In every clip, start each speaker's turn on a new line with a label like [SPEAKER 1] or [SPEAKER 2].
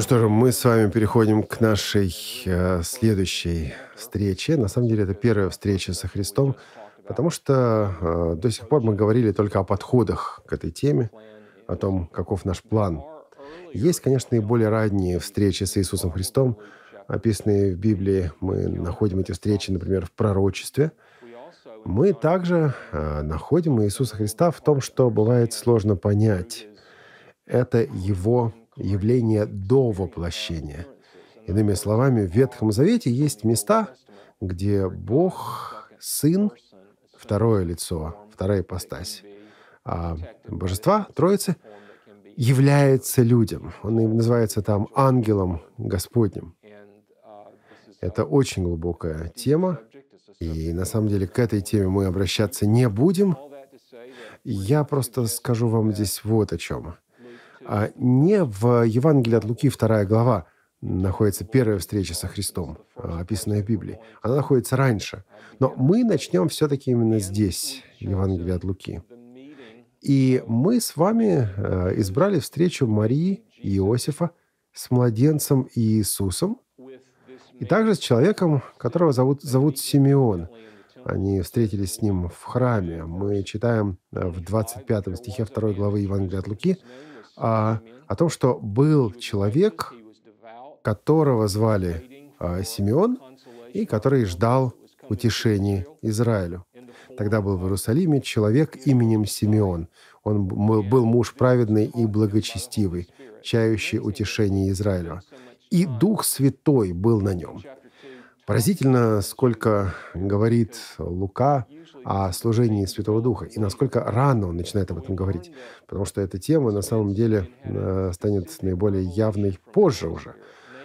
[SPEAKER 1] Ну что же, мы с вами переходим к нашей э, следующей встрече. На самом деле это первая встреча со Христом, потому что э, до сих пор мы говорили только о подходах к этой теме, о том, каков наш план. Есть, конечно, и более ранние встречи с Иисусом Христом, описанные в Библии. Мы находим эти встречи, например, в пророчестве. Мы также э, находим Иисуса Христа в том, что бывает сложно понять. Это его явление до воплощения. Иными словами, в Ветхом Завете есть места, где Бог, Сын, второе лицо, вторая ипостась а Божества, Троицы, является людям. Он называется там ангелом Господним. Это очень глубокая тема, и на самом деле к этой теме мы обращаться не будем. Я просто скажу вам здесь вот о чем. А, не в Евангелии от Луки вторая глава находится первая встреча со Христом, а, описанная в Библии. Она находится раньше. Но мы начнем все-таки именно здесь, Евангелие от Луки. И мы с вами а, избрали встречу Марии и Иосифа с младенцем Иисусом, и также с человеком, которого зовут, зовут Симеон – они встретились с ним в храме. Мы читаем э, в 25 стихе 2 главы Евангелия от Луки о, а, о том, что был человек, которого звали а, Симеон, и который ждал утешения Израилю. Тогда был в Иерусалиме человек именем Симеон. Он был муж праведный и благочестивый, чающий утешение Израилю. И Дух Святой был на нем. Поразительно, сколько говорит Лука о служении Святого Духа и насколько рано он начинает об этом говорить, потому что эта тема на самом деле э, станет наиболее явной позже уже.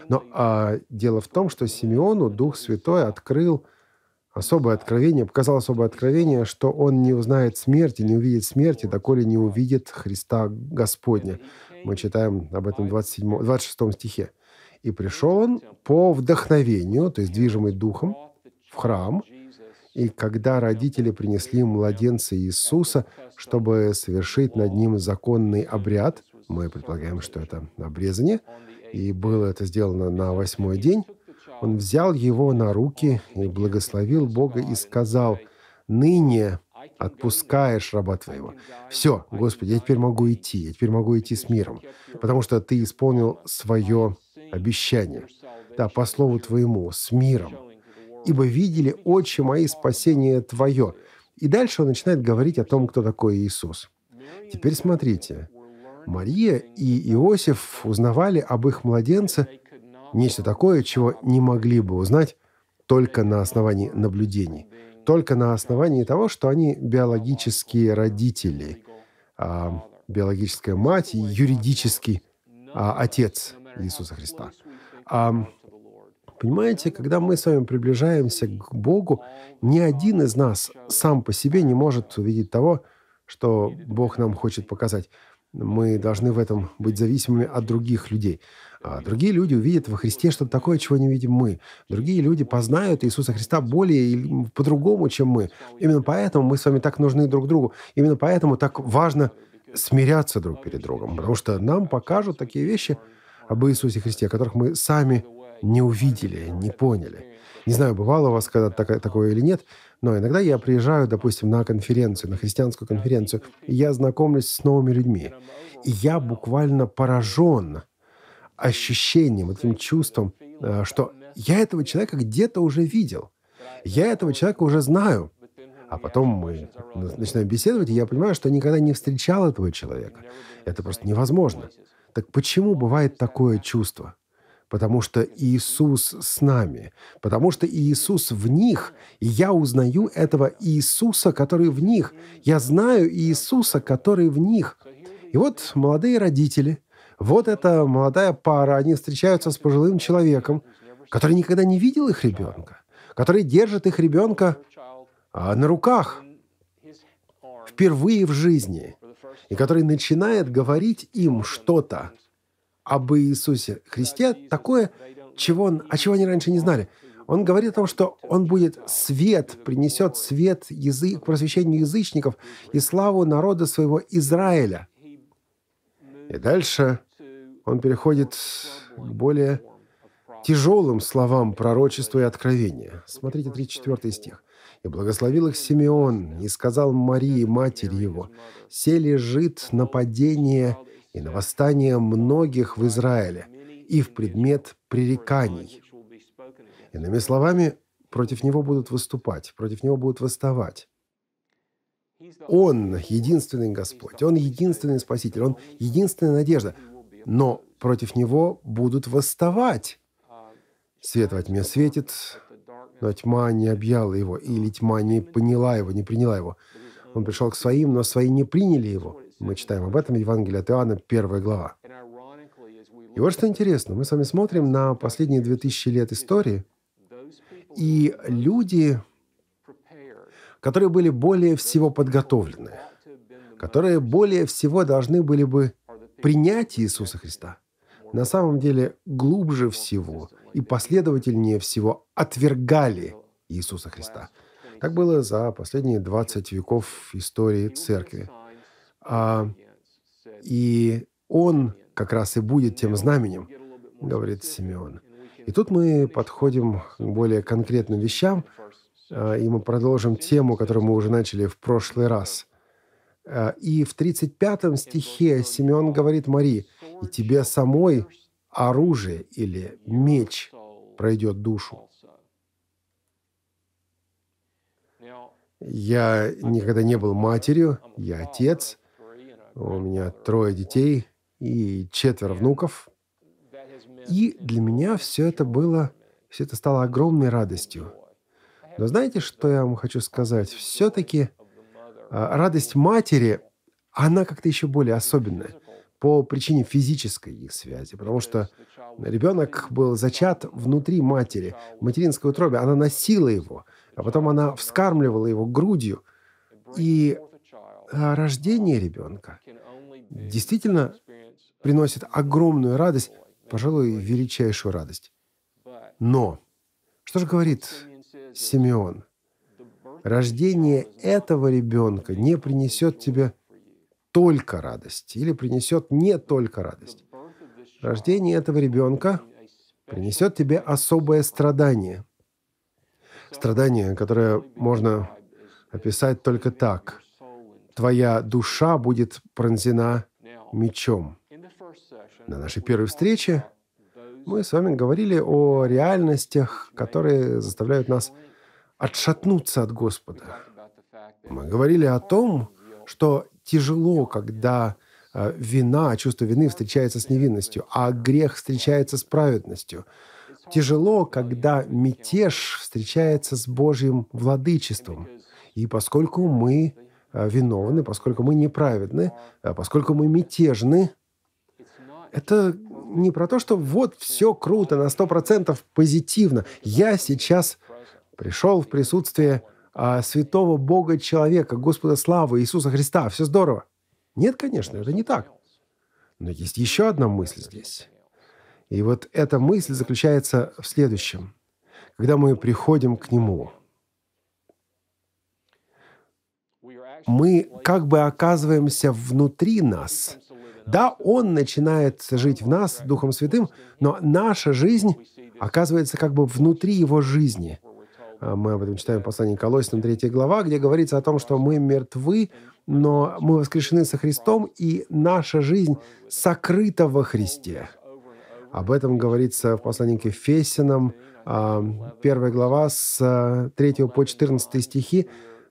[SPEAKER 1] Но а, дело в том, что Симеону Дух Святой открыл особое откровение, показал особое откровение, что он не узнает смерти, не увидит смерти, доколе не увидит Христа Господня. Мы читаем об этом в 27, 26 стихе. И пришел он по вдохновению, то есть движимый духом, в храм. И когда родители принесли младенца Иисуса, чтобы совершить над ним законный обряд, мы предполагаем, что это обрезание, и было это сделано на восьмой день, он взял его на руки и благословил Бога и сказал, «Ныне отпускаешь раба твоего. Все, Господи, я теперь могу идти, я теперь могу идти с миром, потому что ты исполнил свое обещание, да, по слову Твоему, с миром. Ибо видели очи мои спасение Твое. И дальше он начинает говорить о том, кто такой Иисус. Теперь смотрите. Мария и Иосиф узнавали об их младенце нечто такое, чего не могли бы узнать только на основании наблюдений, только на основании того, что они биологические родители, а, биологическая мать и юридический а, отец – Иисуса Христа. А, понимаете, когда мы с вами приближаемся к Богу, ни один из нас сам по себе не может увидеть того, что Бог нам хочет показать. Мы должны в этом быть зависимыми от других людей. А другие люди увидят во Христе что-то такое, чего не видим мы. Другие люди познают Иисуса Христа более по-другому, чем мы. Именно поэтому мы с вами так нужны друг другу. Именно поэтому так важно смиряться друг перед другом. Потому что нам покажут такие вещи, об Иисусе Христе, которых мы сами не увидели, не поняли. Не знаю, бывало у вас когда так, такое или нет, но иногда я приезжаю, допустим, на конференцию, на христианскую конференцию, и я знакомлюсь с новыми людьми. И я буквально поражен ощущением, этим чувством, э, что я этого человека где-то уже видел. Я этого человека уже знаю. А потом мы начинаем беседовать, и я понимаю, что никогда не встречал этого человека. Это просто невозможно. Так почему бывает такое чувство? Потому что Иисус с нами, потому что Иисус в них, и я узнаю этого Иисуса, который в них. Я знаю Иисуса, который в них. И вот молодые родители, вот эта молодая пара, они встречаются с пожилым человеком, который никогда не видел их ребенка, который держит их ребенка а, на руках впервые в жизни и который начинает говорить им что-то об Иисусе Христе, такое, чего, он, о чего они раньше не знали. Он говорит о том, что он будет свет, принесет свет язык, просвещению язычников и славу народа своего Израиля. И дальше он переходит к более тяжелым словам пророчества и откровения. Смотрите 34 стих. И благословил их Симеон, и сказал Марии, матери его, «Се лежит нападение и на восстание многих в Израиле, и в предмет пререканий». Иными словами, против него будут выступать, против него будут восставать. Он единственный Господь, Он единственный Спаситель, Он единственная надежда. Но против Него будут восставать. Свет во тьме светит, но тьма не объяла его, или тьма не поняла его, не приняла его. Он пришел к своим, но свои не приняли его. Мы читаем об этом Евангелие от Иоанна, первая глава. И вот что интересно, мы с вами смотрим на последние две тысячи лет истории, и люди, которые были более всего подготовлены, которые более всего должны были бы принять Иисуса Христа, на самом деле глубже всего – и последовательнее всего отвергали Иисуса Христа. Так было за последние 20 веков истории церкви. А, и он как раз и будет тем знаменем, говорит Симеон. И тут мы подходим к более конкретным вещам, а, и мы продолжим тему, которую мы уже начали в прошлый раз. А, и в 35 стихе Симеон говорит Марии, «И тебе самой оружие или меч пройдет душу. Я никогда не был матерью, я отец, у меня трое детей и четверо внуков. И для меня все это было, все это стало огромной радостью. Но знаете, что я вам хочу сказать? Все-таки а, радость матери, она как-то еще более особенная по причине физической их связи, потому что ребенок был зачат внутри матери, в материнской утробе. Она носила его, а потом она вскармливала его грудью. И а, рождение ребенка действительно приносит огромную радость, пожалуй, величайшую радость. Но что же говорит Симеон? Рождение этого ребенка не принесет тебе только радость или принесет не только радость. Рождение этого ребенка принесет тебе особое страдание. Страдание, которое можно описать только так. Твоя душа будет пронзена мечом. На нашей первой встрече мы с вами говорили о реальностях, которые заставляют нас отшатнуться от Господа. Мы говорили о том, что тяжело, когда а, вина, чувство вины встречается с невинностью, а грех встречается с праведностью. Тяжело, когда мятеж встречается с Божьим владычеством. И поскольку мы а, виновны, поскольку мы неправедны, а, поскольку мы мятежны, это не про то, что вот все круто, на 100% позитивно. Я сейчас пришел в присутствие а, святого Бога человека, Господа славы, Иисуса Христа. Все здорово. Нет, конечно, это не так. Но есть еще одна мысль здесь. И вот эта мысль заключается в следующем. Когда мы приходим к Нему, мы как бы оказываемся внутри нас. Да, Он начинает жить в нас Духом Святым, но наша жизнь оказывается как бы внутри Его жизни – а, мы об этом читаем в послании Колосинам, 3 глава, где говорится о том, что мы мертвы, но мы воскрешены со Христом, и наша жизнь сокрыта во Христе. Об этом говорится в послании к Ефесянам, 1 а, глава с 3 а, по 14 стихи.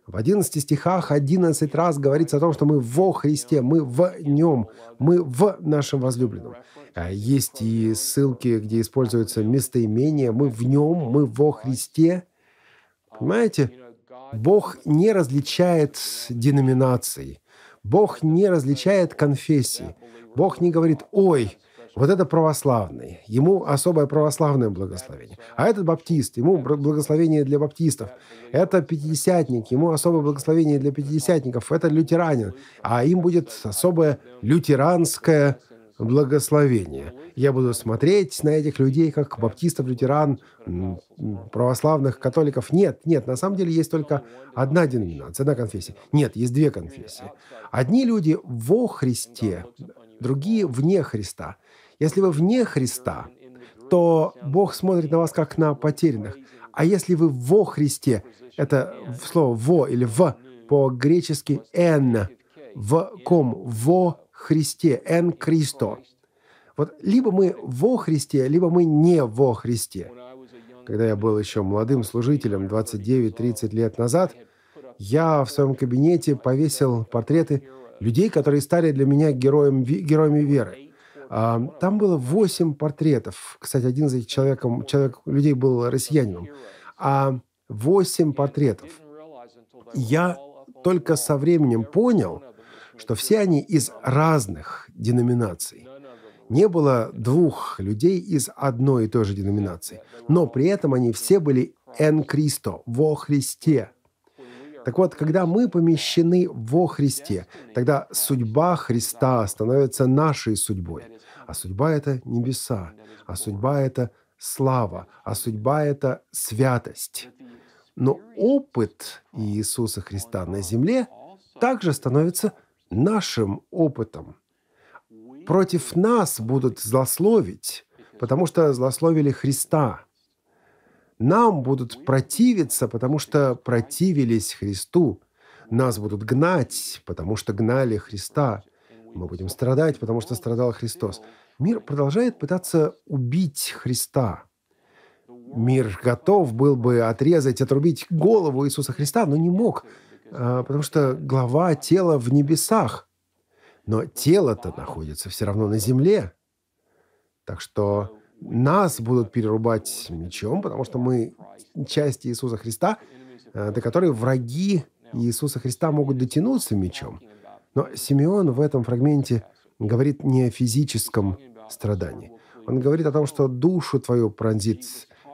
[SPEAKER 1] В 11 стихах 11 раз говорится о том, что мы во Христе, мы в Нем, мы в нашем возлюбленном. Есть и ссылки, где используется местоимение «мы в Нем», «мы во Христе». Понимаете? Бог не различает деноминаций. Бог не различает конфессий. Бог не говорит, ой, вот это православный, ему особое православное благословение. А этот баптист, ему благословение для баптистов. Это пятидесятник, ему особое благословение для пятидесятников. Это лютеранин, а им будет особое лютеранское благословение. Я буду смотреть на этих людей, как баптистов, лютеран, православных, католиков. Нет, нет, на самом деле есть только одна деноминация, одна конфессия. Нет, есть две конфессии. Одни люди во Христе, другие вне Христа. Если вы вне Христа, то Бог смотрит на вас как на потерянных. А если вы во Христе, это слово «во» или «в» по-гречески «эн», «в ком», «во Христе, «эн Кристо». Вот либо мы во Христе, либо мы не во Христе. Когда я был еще молодым служителем 29-30 лет назад, я в своем кабинете повесил портреты людей, которые стали для меня героем, героями веры. А, там было восемь портретов. Кстати, один из этих человеком, человек, людей был россиянином. А восемь портретов. Я только со временем понял, что все они из разных деноминаций. Не было двух людей из одной и той же деноминации, но при этом они все были «эн Кристо» – «во Христе». Так вот, когда мы помещены во Христе, тогда судьба Христа становится нашей судьбой. А судьба – это небеса, а судьба – это слава, а судьба – это святость. Но опыт Иисуса Христа на земле также становится нашим опытом. Против нас будут злословить, потому что злословили Христа. Нам будут противиться, потому что противились Христу. Нас будут гнать, потому что гнали Христа. Мы будем страдать, потому что страдал Христос. Мир продолжает пытаться убить Христа. Мир готов был бы отрезать, отрубить голову Иисуса Христа, но не мог, а, потому что глава тела в небесах, но тело-то находится все равно на земле. Так что нас будут перерубать мечом, потому что мы часть Иисуса Христа, э, до которой враги Иисуса Христа могут дотянуться мечом. Но Симеон в этом фрагменте говорит не о физическом страдании. Он говорит о том, что душу твою пронзит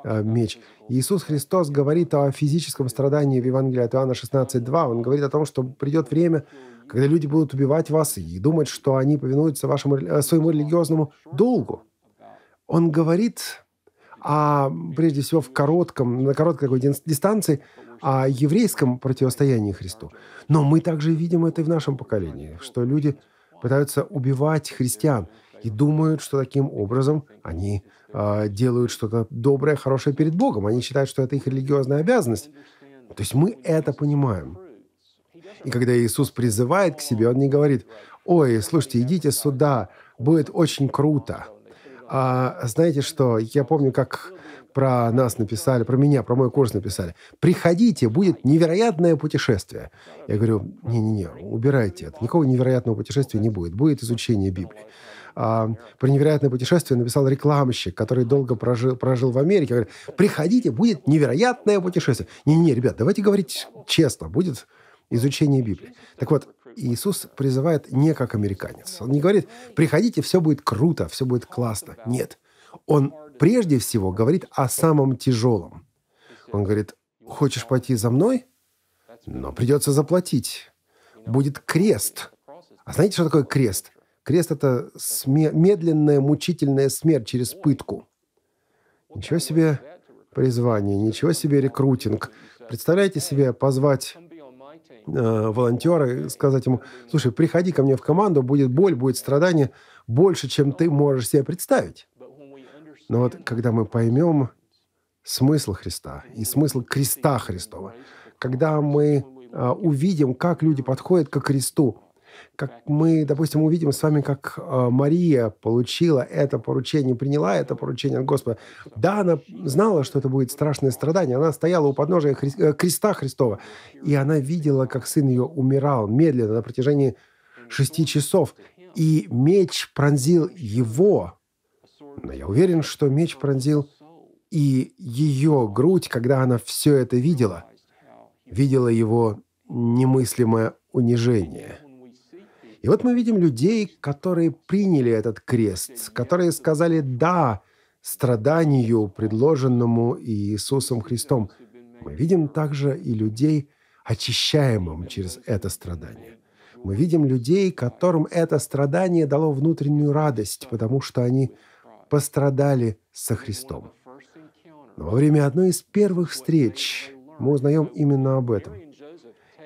[SPEAKER 1] Э, меч. Иисус Христос говорит о физическом страдании в Евангелии от Иоанна 16.2. Он говорит о том, что придет время, когда люди будут убивать вас и думать, что они повинуются вашему, э, своему религиозному долгу. Он говорит, о, прежде всего в коротком, на короткой такой дистанции, о еврейском противостоянии Христу. Но мы также видим это и в нашем поколении, что люди пытаются убивать христиан – и думают, что таким образом они э, делают что-то доброе, хорошее перед Богом. Они считают, что это их религиозная обязанность. То есть мы это понимаем. И когда Иисус призывает к себе, Он не говорит, «Ой, слушайте, идите сюда, будет очень круто». А знаете что, я помню, как про нас написали, про меня, про мой курс написали. Приходите, будет невероятное путешествие. Я говорю, не-не-не, убирайте это. Никакого невероятного путешествия не будет. Будет изучение Библии а, про невероятное путешествие написал рекламщик, который долго прожил, прожил в Америке. Говорит, приходите, будет невероятное путешествие. Не-не, ребят, давайте говорить честно, будет изучение Библии. Так вот, Иисус призывает не как американец. Он не говорит, приходите, все будет круто, все будет классно. Нет. Он прежде всего говорит о самом тяжелом. Он говорит, хочешь пойти за мной? Но придется заплатить. Будет крест. А знаете, что такое крест? Крест – это сме- медленная, мучительная смерть через пытку. Ничего себе призвание, ничего себе рекрутинг. Представляете себе позвать э, волонтера и сказать ему, слушай, приходи ко мне в команду, будет боль, будет страдание больше, чем ты можешь себе представить. Но вот когда мы поймем смысл Христа и смысл креста Христова, когда мы э, увидим, как люди подходят к кресту, как мы, допустим, увидим с вами, как э, Мария получила это поручение, приняла это поручение от Господа. Да, она знала, что это будет страшное страдание. Она стояла у подножия Хри... Э, креста Христова, и она видела, как сын ее умирал медленно на протяжении шести часов. И меч пронзил его. Но я уверен, что меч пронзил и ее грудь, когда она все это видела. Видела его немыслимое унижение – и вот мы видим людей, которые приняли этот крест, которые сказали «да» страданию, предложенному Иисусом Христом. Мы видим также и людей, очищаемым через это страдание. Мы видим людей, которым это страдание дало внутреннюю радость, потому что они пострадали со Христом. Но во время одной из первых встреч мы узнаем именно об этом.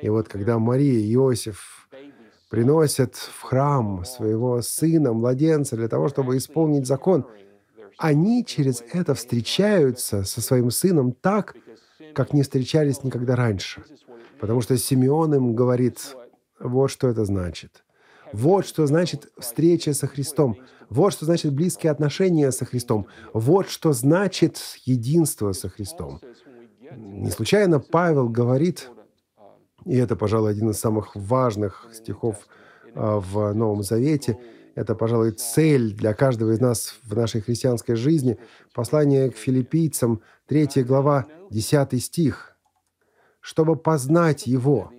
[SPEAKER 1] И вот когда Мария и Иосиф приносят в храм своего сына, младенца, для того, чтобы исполнить закон, они через это встречаются со своим сыном так, как не встречались никогда раньше. Потому что Симеон им говорит, вот что это значит. Вот что значит встреча со Христом. Вот что значит близкие отношения со Христом. Вот что значит единство со Христом. Не случайно Павел говорит и это, пожалуй, один из самых важных стихов а, в Новом Завете. Это, пожалуй, цель для каждого из нас в нашей христианской жизни. Послание к филиппийцам, 3 глава, 10 стих. «Чтобы познать Его».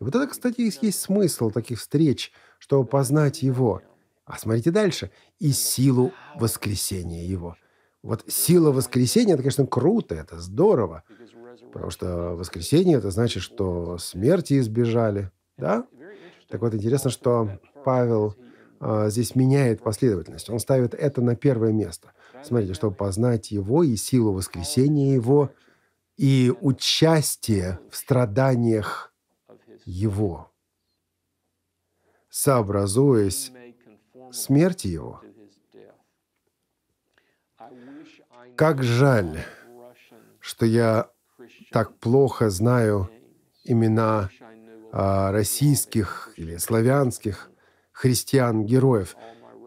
[SPEAKER 1] И вот это, кстати, есть смысл таких встреч, чтобы познать Его. А смотрите дальше. «И силу воскресения Его». Вот сила воскресения, это, конечно, круто, это здорово. Потому что воскресение это значит, что смерти избежали. Да? Так вот, интересно, что Павел а, здесь меняет последовательность. Он ставит это на первое место. Смотрите, чтобы познать его и силу воскресения его, и участие в страданиях его, сообразуясь смерти его. Как жаль, что я так плохо знаю имена а, российских или славянских христиан-героев.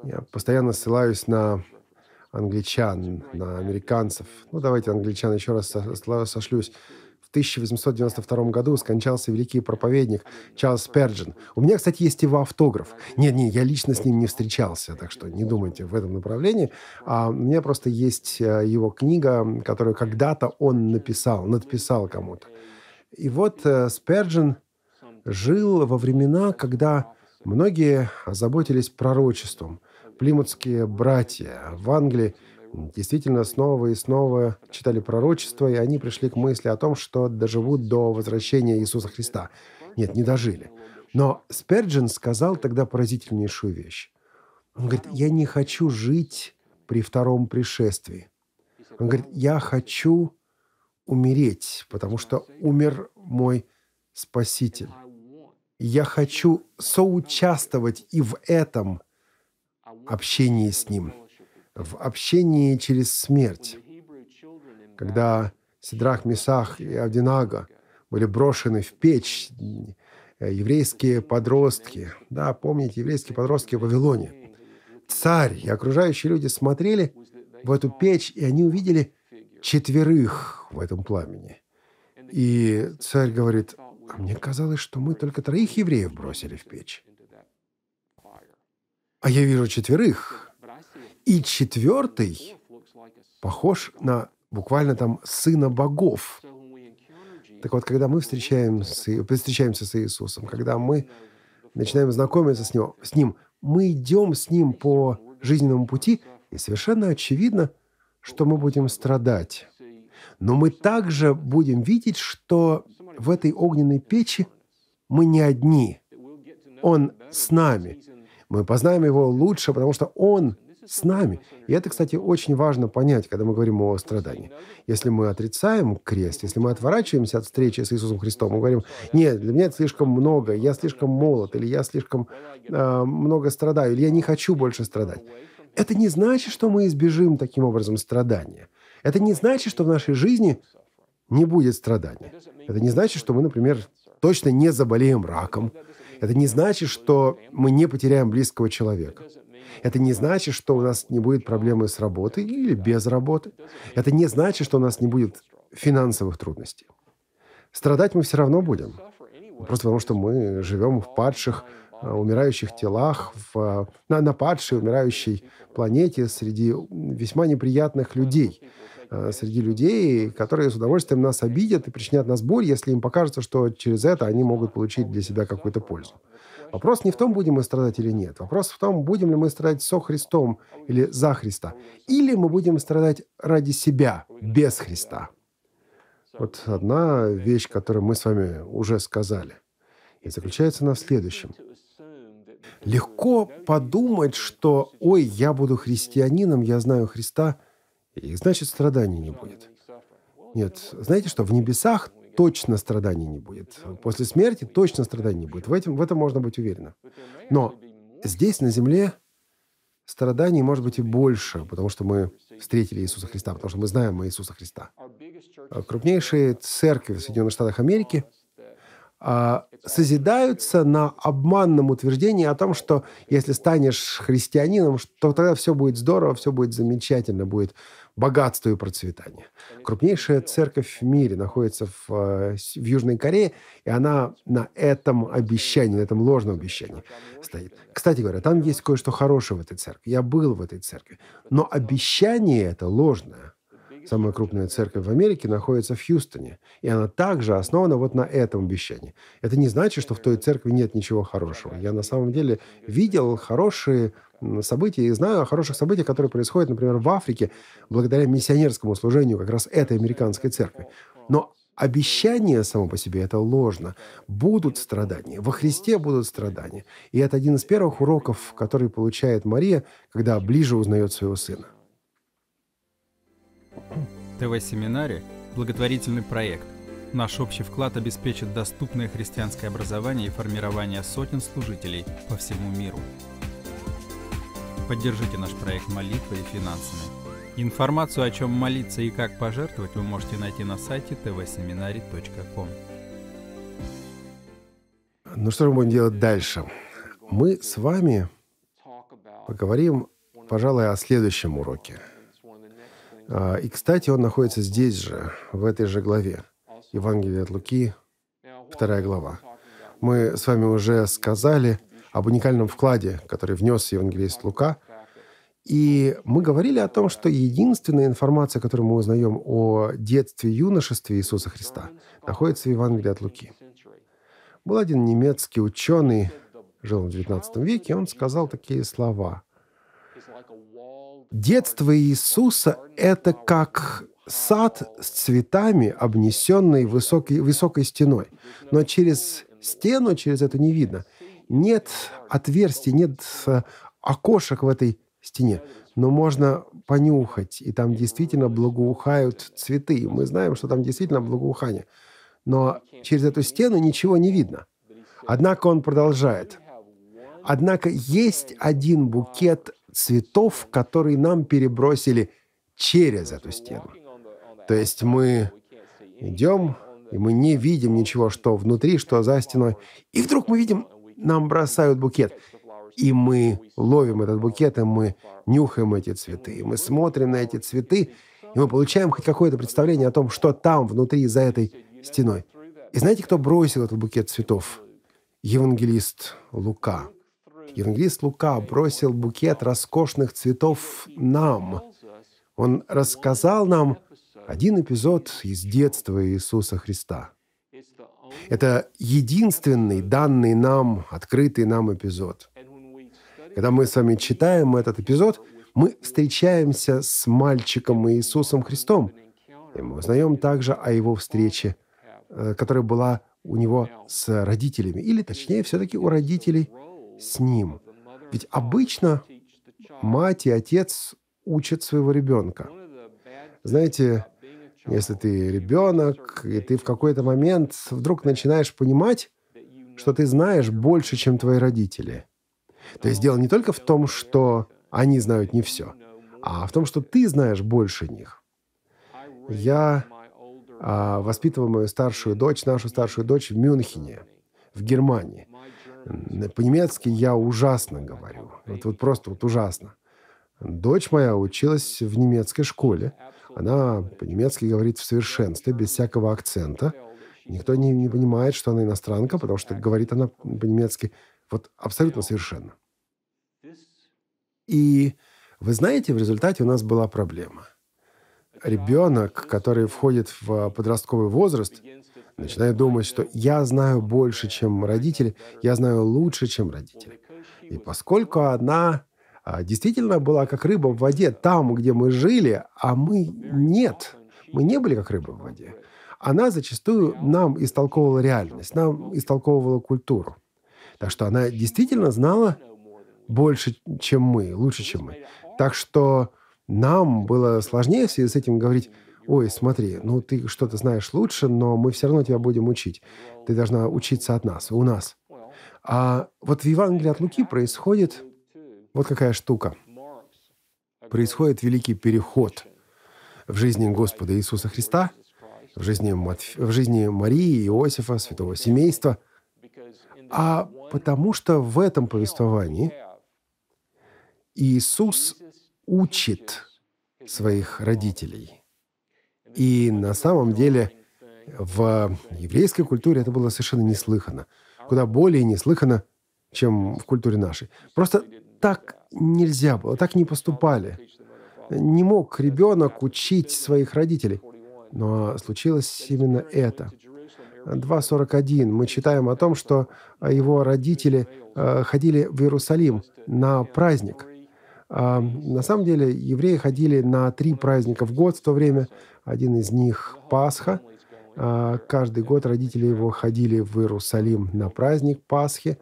[SPEAKER 1] Я постоянно ссылаюсь на англичан, на американцев. Ну, давайте англичан еще раз сошлюсь. 1892 году скончался великий проповедник Чарльз Сперджин. У меня, кстати, есть его автограф. Нет, нет, я лично с ним не встречался, так что не думайте в этом направлении. А у меня просто есть э, его книга, которую когда-то он написал, надписал кому-то. И вот э, Сперджин жил во времена, когда многие заботились пророчеством. Плимутские братья в Англии – действительно снова и снова читали пророчества, и они пришли к мысли о том, что доживут до возвращения Иисуса Христа. Нет, не дожили. Но Сперджин сказал тогда поразительнейшую вещь. Он говорит, я не хочу жить при втором пришествии. Он говорит, я хочу умереть, потому что умер мой Спаситель. Я хочу соучаствовать и в этом общении с Ним в общении через смерть. Когда Сидрах, Месах и Авдинага были брошены в печь, э, еврейские подростки, да, помните, еврейские подростки в Вавилоне, царь и окружающие люди смотрели в эту печь, и они увидели четверых в этом пламени. И царь говорит, а мне казалось, что мы только троих евреев бросили в печь. А я вижу четверых. И четвертый похож на буквально там сына богов. Так вот, когда мы встречаемся, встречаемся с Иисусом, когда мы начинаем знакомиться с, него, с Ним, мы идем с Ним по жизненному пути, и совершенно очевидно, что мы будем страдать. Но мы также будем видеть, что в этой огненной печи мы не одни. Он с нами. Мы познаем Его лучше, потому что Он с нами. И это, кстати, очень важно понять, когда мы говорим о страдании. Если мы отрицаем крест, если мы отворачиваемся от встречи с Иисусом Христом, мы говорим, нет, для меня это слишком много, я слишком молод, или я слишком э, много страдаю, или я не хочу больше страдать. Это не значит, что мы избежим таким образом страдания. Это не значит, что в нашей жизни не будет страдания. Это не значит, что мы, например, точно не заболеем раком. Это не значит, что мы не потеряем близкого человека. Это не значит, что у нас не будет проблемы с работой или без работы. Это не значит, что у нас не будет финансовых трудностей. Страдать мы все равно будем. Просто потому, что мы живем в падших, э, умирающих телах, в, на, на падшей, умирающей планете, среди весьма неприятных людей. Э, среди людей, которые с удовольствием нас обидят и причинят нас боль, если им покажется, что через это они могут получить для себя какую-то пользу. Вопрос не в том, будем мы страдать или нет. Вопрос в том, будем ли мы страдать со Христом или за Христа. Или мы будем страдать ради себя, без Христа. Вот одна вещь, которую мы с вами уже сказали. И заключается она в следующем. Легко подумать, что «Ой, я буду христианином, я знаю Христа», и значит, страданий не будет. Нет, знаете что, в небесах точно страданий не будет. После смерти точно страданий не будет. В этом, в этом можно быть уверенным. Но здесь, на земле, страданий может быть и больше, потому что мы встретили Иисуса Христа, потому что мы знаем Иисуса Христа. А крупнейшие церкви в Соединенных Штатах Америки а, созидаются на обманном утверждении о том, что если станешь христианином, то тогда все будет здорово, все будет замечательно, будет богатство и процветание. Крупнейшая церковь в мире находится в, э, в Южной Корее, и она на этом обещании, на этом ложном обещании стоит. Кстати говоря, там есть кое-что хорошее в этой церкви. Я был в этой церкви. Но обещание это ложное. Самая крупная церковь в Америке находится в Хьюстоне, и она также основана вот на этом обещании. Это не значит, что в той церкви нет ничего хорошего. Я на самом деле видел хорошие события и знаю о хороших событиях, которые происходят, например, в Африке, благодаря миссионерскому служению как раз этой американской церкви. Но обещание само по себе это ложно. Будут страдания. Во Христе будут страдания. И это один из первых уроков, который получает Мария, когда ближе узнает своего сына. ТВ-семинаре благотворительный проект. Наш общий вклад обеспечит доступное христианское образование и формирование сотен служителей по всему миру. Поддержите наш проект молитвой и финансами. Информацию о чем молиться и как пожертвовать вы можете найти на сайте tvseminary.com. Ну что же мы будем делать дальше? Мы с вами поговорим, пожалуй, о следующем уроке – а, и, кстати, он находится здесь же, в этой же главе. Евангелие от Луки, вторая глава. Мы с вами уже сказали об уникальном вкладе, который внес евангелист Лука. И мы говорили о том, что единственная информация, которую мы узнаем о детстве и юношестве Иисуса Христа, находится в Евангелии от Луки. Был один немецкий ученый, жил в XIX веке, и он сказал такие слова. Детство Иисуса – это как сад с цветами, обнесенный высокой, высокой стеной. Но через стену, через это не видно. Нет отверстий, нет э, окошек в этой стене. Но можно понюхать, и там действительно благоухают цветы. мы знаем, что там действительно благоухание. Но через эту стену ничего не видно. Однако он продолжает. Однако есть один букет цветов, которые нам перебросили через эту стену. То есть мы идем, и мы не видим ничего, что внутри, что за стеной. И вдруг мы видим, нам бросают букет. И мы ловим этот букет, и мы нюхаем эти цветы, и мы смотрим на эти цветы, и мы получаем хоть какое-то представление о том, что там внутри за этой стеной. И знаете, кто бросил этот букет цветов? Евангелист Лука. Евангелист Лука бросил букет роскошных цветов нам. Он рассказал нам один эпизод из детства Иисуса Христа. Это единственный данный нам, открытый нам эпизод. Когда мы с вами читаем этот эпизод, мы встречаемся с мальчиком Иисусом Христом, и мы узнаем также о его встрече, э, которая была у него с родителями, или точнее все-таки у родителей с ним. Ведь обычно мать и отец учат своего ребенка. Знаете, если ты ребенок, и ты в какой-то момент вдруг начинаешь понимать, что ты знаешь больше, чем твои родители. То есть дело не только в том, что они знают не все, а в том, что ты знаешь больше них. Я а, воспитывал мою старшую дочь, нашу старшую дочь в Мюнхене, в Германии. По-немецки я ужасно говорю. Вот, вот просто вот ужасно. Дочь моя училась в немецкой школе. Она по-немецки говорит в совершенстве, без всякого акцента. Никто не, не понимает, что она иностранка, потому что говорит она по-немецки вот абсолютно совершенно. И вы знаете, в результате у нас была проблема. Ребенок, который входит в а, подростковый возраст, начинаю думать, что я знаю больше, чем родители, я знаю лучше, чем родители. И поскольку она а, действительно была как рыба в воде там, где мы жили, а мы нет, мы не были как рыба в воде, она зачастую нам истолковывала реальность, нам истолковывала культуру. Так что она действительно знала больше, чем мы, лучше, чем мы. Так что нам было сложнее в связи с этим говорить, ой, смотри, ну ты что-то знаешь лучше, но мы все равно тебя будем учить. Ты должна учиться от нас, у нас. А вот в Евангелии от Луки происходит вот какая штука. Происходит великий переход в жизни Господа Иисуса Христа, в жизни, Матф... в жизни Марии, Иосифа, святого семейства, а потому что в этом повествовании Иисус учит своих родителей – и на самом деле в еврейской культуре это было совершенно неслыхано, Куда более неслыхано, чем в культуре нашей. Просто так нельзя было, так не поступали. Не мог ребенок учить своих родителей. Но случилось именно это. 2.41 мы читаем о том, что его родители э, ходили в Иерусалим на праздник. На самом деле евреи ходили на три праздника в год в то время. Один из них – Пасха. А, каждый год родители его ходили в Иерусалим на праздник Пасхи.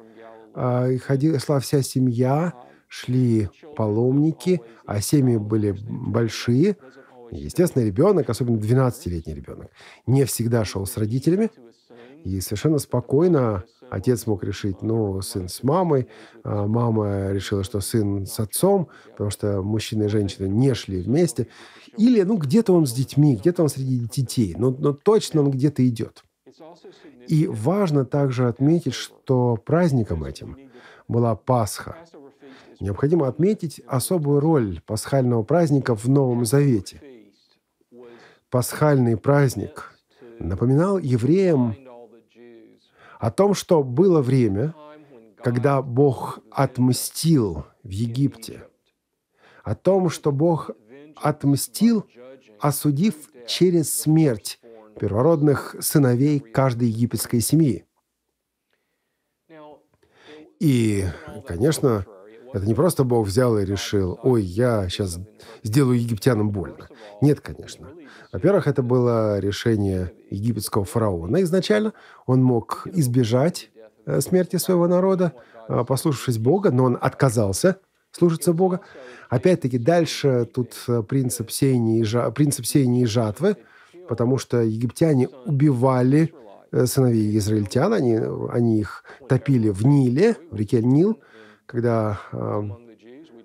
[SPEAKER 1] А, и ходила, шла вся семья, шли паломники, а семьи были большие. Естественно, ребенок, особенно 12-летний ребенок, не всегда шел с родителями, и совершенно спокойно отец мог решить, ну, сын с мамой, а мама решила, что сын с отцом, потому что мужчина и женщина не шли вместе. Или, ну, где-то он с детьми, где-то он среди детей, но, но точно он где-то идет. И важно также отметить, что праздником этим была Пасха. Необходимо отметить особую роль пасхального праздника в Новом Завете. Пасхальный праздник напоминал евреям о том, что было время, когда Бог отмстил в Египте, о том, что Бог отмстил, осудив через смерть первородных сыновей каждой египетской семьи. И, конечно, это не просто Бог взял и решил, ой, я сейчас сделаю египтянам больно. Нет, конечно. Во-первых, это было решение египетского фараона. Изначально он мог избежать э, смерти своего народа, э, послушавшись Бога, но он отказался служится Бога. Опять-таки, дальше тут э, принцип сеяния и, жа... принцип сеяния и жатвы, потому что египтяне убивали сыновей израильтян, они, они их топили в Ниле, в реке Нил, когда эм,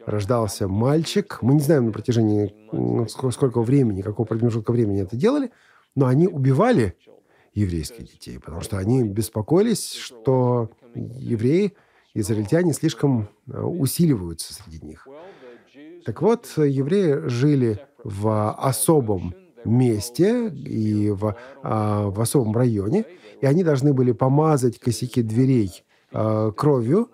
[SPEAKER 1] рождался мальчик. Мы не знаем на протяжении ну, сколько времени, какого промежутка времени это делали, но они убивали еврейских детей, потому что они беспокоились, что евреи, израильтяне слишком э, усиливаются среди них. Так вот, евреи жили в особом месте и в, а, в особом районе, и они должны были помазать косяки дверей э, кровью,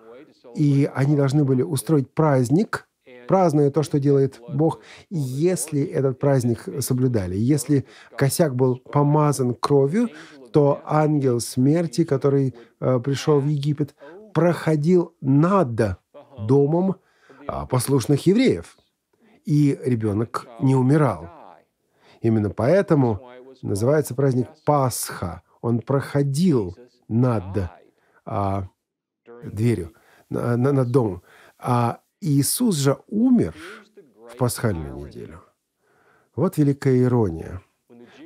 [SPEAKER 1] и они должны были устроить праздник, празднуя то, что делает Бог, если этот праздник соблюдали. Если косяк был помазан кровью, то ангел смерти, который э, пришел в Египет, проходил над домом э, послушных евреев, и ребенок не умирал. Именно поэтому называется праздник Пасха. Он проходил над а, дверью на дом, А Иисус же умер в пасхальную неделю. Вот великая ирония.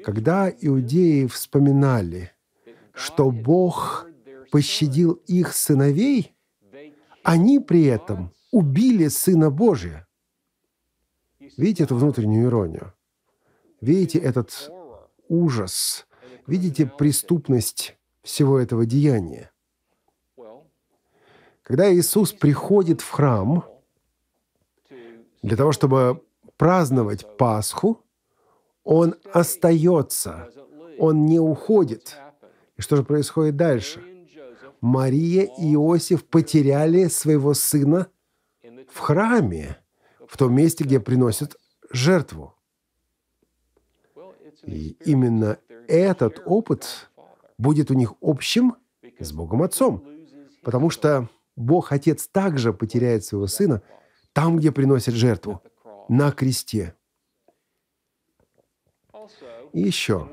[SPEAKER 1] Когда иудеи вспоминали, что Бог пощадил их сыновей, они при этом убили Сына Божия. Видите эту внутреннюю иронию? Видите этот ужас? Видите преступность всего этого деяния? Когда Иисус приходит в храм для того, чтобы праздновать Пасху, Он остается, Он не уходит. И что же происходит дальше? Мария и Иосиф потеряли своего сына в храме, в том месте, где приносят жертву. И именно этот опыт будет у них общим с Богом Отцом, потому что Бог Отец также потеряет своего Сына там, где приносит жертву, на кресте. И еще.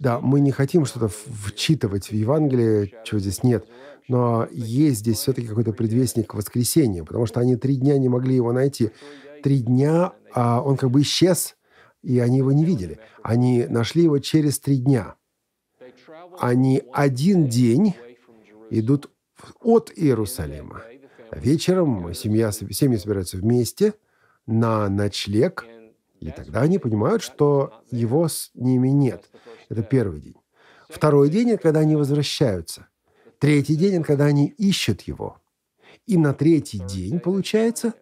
[SPEAKER 1] Да, мы не хотим что-то вчитывать в Евангелие, чего здесь нет, но есть здесь все-таки какой-то предвестник воскресения, потому что они три дня не могли его найти. Три дня а, он как бы исчез, и они его не видели. Они нашли его через три дня. Они один день идут от Иерусалима. Вечером семья, семьи собираются вместе на ночлег, и тогда они понимают, что его с ними нет. Это первый день. Второй день – это когда они возвращаются. Третий день – это когда они ищут его. И на третий день, получается,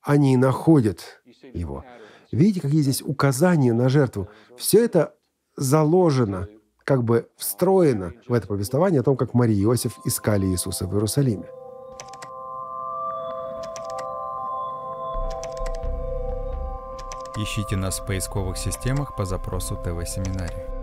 [SPEAKER 1] они находят его. Видите, какие здесь указания на жертву? Все это заложено – как бы встроено в это повествование о том, как Мария и Иосиф искали Иисуса в Иерусалиме. Ищите нас в поисковых системах по запросу ТВ-семинарий.